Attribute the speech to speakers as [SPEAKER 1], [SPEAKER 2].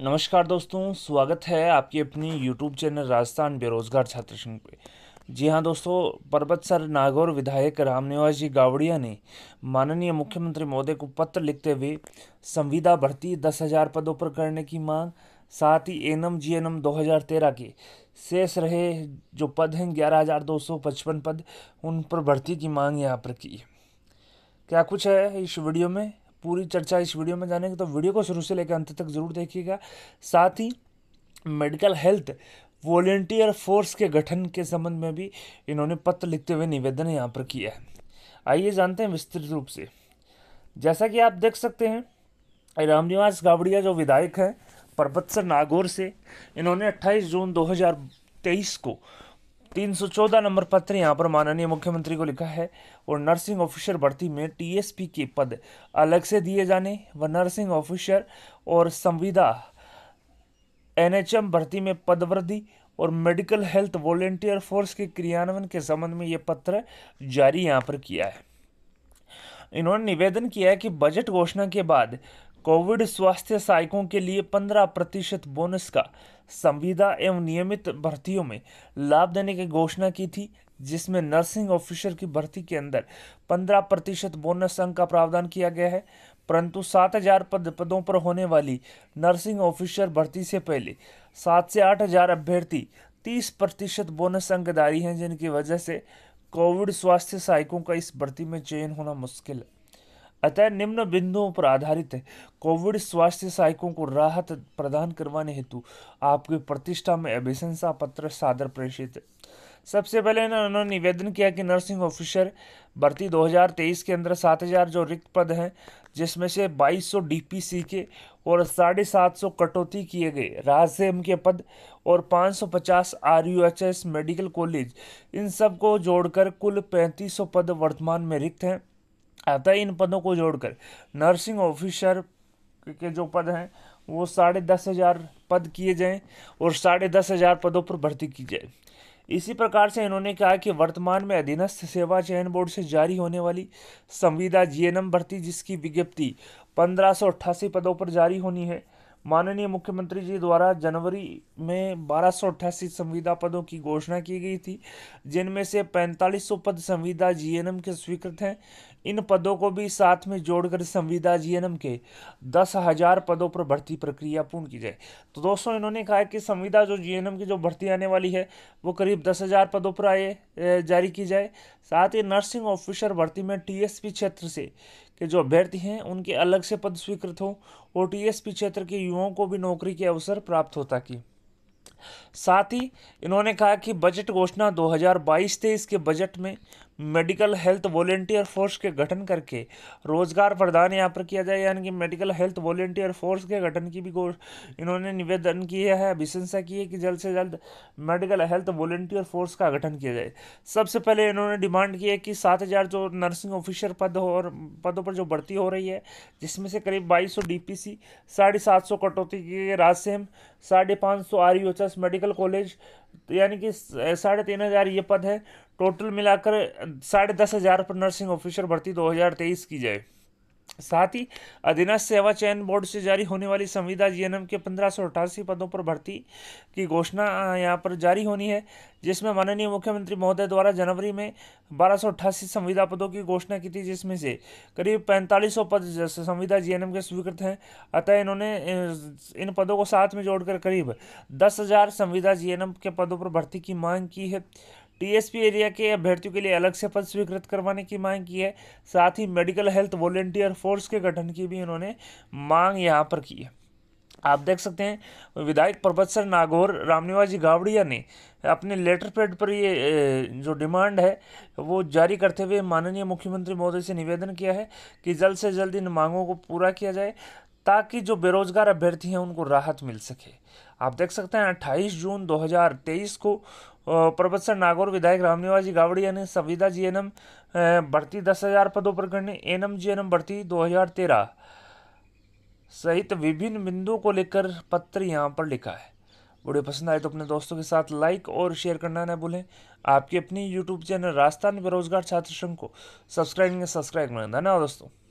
[SPEAKER 1] नमस्कार दोस्तों स्वागत है आपके अपनी यूट्यूब चैनल राजस्थान बेरोजगार छात्र संघ पे जी हाँ दोस्तों सर नागौर विधायक रामनिवास जी गावड़िया ने माननीय मुख्यमंत्री महोदय को पत्र लिखते हुए संविदा भर्ती दस हजार पदों पर करने की मांग साथ ही एनम जी एन एम दो हजार तेरह के शेष रहे जो पद हैं ग्यारह हजार दो सौ पचपन पद उन पर भर्ती की मांग यहाँ पर की है क्या कुछ है इस वीडियो में पूरी चर्चा इस वीडियो में जानेंगे तो वीडियो को शुरू से लेकर अंत तक जरूर देखिएगा साथ ही मेडिकल हेल्थ वॉलेंटियर फोर्स के गठन के संबंध में भी इन्होंने पत्र लिखते हुए निवेदन यहाँ पर किया है आइए जानते हैं विस्तृत रूप से जैसा कि आप देख सकते हैं रामनिवास गावड़िया जो विधायक हैं परबत्सर नागौर से इन्होंने 28 जून 2023 को तीन सौ चौदह नंबर पत्र यहाँ पर माननीय मुख्यमंत्री को लिखा है और नर्सिंग ऑफिसर भर्ती में टीएसपी के पद अलग से दिए जाने व नर्सिंग ऑफिसर और संविदा एनएचएम भर्ती में पद वृद्धि और मेडिकल हेल्थ वॉलेंटियर फोर्स के क्रियान्वयन के संबंध में ये पत्र जारी यहाँ पर किया है इन्होंने निवेदन किया है कि बजट घोषणा के बाद कोविड स्वास्थ्य सहायकों के लिए 15 प्रतिशत बोनस का संविदा एवं नियमित भर्तियों में लाभ देने की घोषणा की थी जिसमें नर्सिंग ऑफिसर की भर्ती के अंदर 15 प्रतिशत बोनस अंक का प्रावधान किया गया है परंतु 7000 पद पदों पर होने वाली नर्सिंग ऑफिसर भर्ती से पहले सात से आठ हजार अभ्यर्थी तीस प्रतिशत बोनस अंकदारी हैं जिनकी वजह से कोविड स्वास्थ्य सहायकों का इस भर्ती में चयन होना मुश्किल है अतः निम्न बिंदुओं पर आधारित है कोविड स्वास्थ्य सहायकों को राहत प्रदान करवाने हेतु आपकी प्रतिष्ठा में अभिशंसा पत्र सादर प्रेषित है सबसे पहले उन्होंने निवेदन किया कि नर्सिंग ऑफिसर भर्ती 2023 के अंदर 7000 जो रिक्त पद हैं जिसमें से 2200 डीपीसी के और साढ़े सात सौ कटौती किए गए राजसेम के पद और 550 आरयूएचएस मेडिकल कॉलेज इन सब को जोड़कर कुल 3500 पद वर्तमान में रिक्त हैं अतः इन पदों को जोड़कर नर्सिंग ऑफिसर के जो पद हैं वो साढ़े दस हज़ार पद किए जाएं और साढ़े दस हज़ार पदों पर भर्ती की जाए इसी प्रकार से इन्होंने कहा कि वर्तमान में अधीनस्थ सेवा चयन बोर्ड से जारी होने वाली संविदा जीएनएम भर्ती जिसकी विज्ञप्ति पंद्रह सौ अट्ठासी पदों पर जारी होनी है माननीय मुख्यमंत्री जी द्वारा जनवरी में बारह संविदा पदों की घोषणा की गई थी जिनमें से 4500 पद संविदा जीएनएम के स्वीकृत हैं इन पदों को भी साथ में जोड़कर संविदा जीएनएम के दस हजार पदों पर भर्ती प्रक्रिया पूर्ण की जाए तो दोस्तों इन्होंने कहा कि संविदा जो जीएनएम की जो भर्ती आने वाली है वो करीब दस हजार पदों पर आए जारी की जाए साथ ही नर्सिंग ऑफिसर भर्ती में टीएसपी क्षेत्र से कि जो अभ्यर्थी हैं उनके अलग से पद स्वीकृत हो और टीएसपी क्षेत्र के युवाओं को भी नौकरी के अवसर प्राप्त हो ताकि साथ ही इन्होंने कहा कि बजट घोषणा 2022-23 के बजट में मेडिकल हेल्थ वॉलेंटियर फोर्स के गठन करके रोजगार प्रदान यहाँ पर किया जाए यानी कि मेडिकल हेल्थ वॉलेंटियर फोर्स के गठन की भी इन्होंने निवेदन किया है अभिशंसा की है कि जल्द से जल्द मेडिकल हेल्थ वॉलेंटियर फोर्स का गठन किया जाए सबसे पहले इन्होंने डिमांड की है कि सात हज़ार जो नर्सिंग ऑफिसर पद और पदों पर जो भर्ती हो रही है जिसमें से करीब बाईस सौ डी पी सी साढ़े सात सौ कटौती की गई साढ़े पाँच सौ R U H S medical college यानी कि साढ़े तीन हज़ार ये पद है टोटल मिलाकर साढ़े दस हज़ार पर नर्सिंग ऑफिसर भर्ती 2023 की जाए साथ ही अधीनस्थ सेवा चयन बोर्ड से जारी होने वाली संविदा जीएनएम के पंद्रह पदों पर भर्ती की घोषणा यहाँ पर जारी होनी है जिसमें माननीय मुख्यमंत्री महोदय द्वारा जनवरी में बारह संविदा पदों की घोषणा की थी जिसमें से करीब पैंतालीस पद संविदा जीएनएम के स्वीकृत हैं अतः इन्होंने इन पदों को साथ में जोड़कर करीब दस हज़ार संविदा जीएनएम के पदों पर भर्ती की मांग की है टीएसपी एरिया के अभ्यर्थियों के लिए अलग से पद स्वीकृत करवाने की मांग की है साथ ही मेडिकल हेल्थ वॉलेंटियर फोर्स के गठन की भी इन्होंने मांग यहाँ पर की है आप देख सकते हैं विधायक सर नागौर रामनिवाजी गावड़िया ने अपने लेटर पैड पर ये जो डिमांड है वो जारी करते हुए माननीय मुख्यमंत्री महोदय से निवेदन किया है कि जल्द से जल्द इन मांगों को पूरा किया जाए ताकि जो बेरोजगार अभ्यर्थी हैं उनको राहत मिल सके आप देख सकते हैं 28 जून 2023 को प्रोफेसर नागौर विधायक रामनिवास जी गावड़िया ने संविदा जी एन एम भर्ती दस हजार पदों पर करने N M G N M भर्ती दो हजार तेरह सहित विभिन्न बिंदुओं को लेकर पत्र यहाँ पर लिखा है वीडियो पसंद आए तो अपने दोस्तों के साथ लाइक और शेयर करना ना भूलें आपके अपनी यूट्यूब चैनल राजस्थान बेरोजगार छात्र संघ को सब्सक्राइब सब्सक्राइब करना धन्यवाद दोस्तों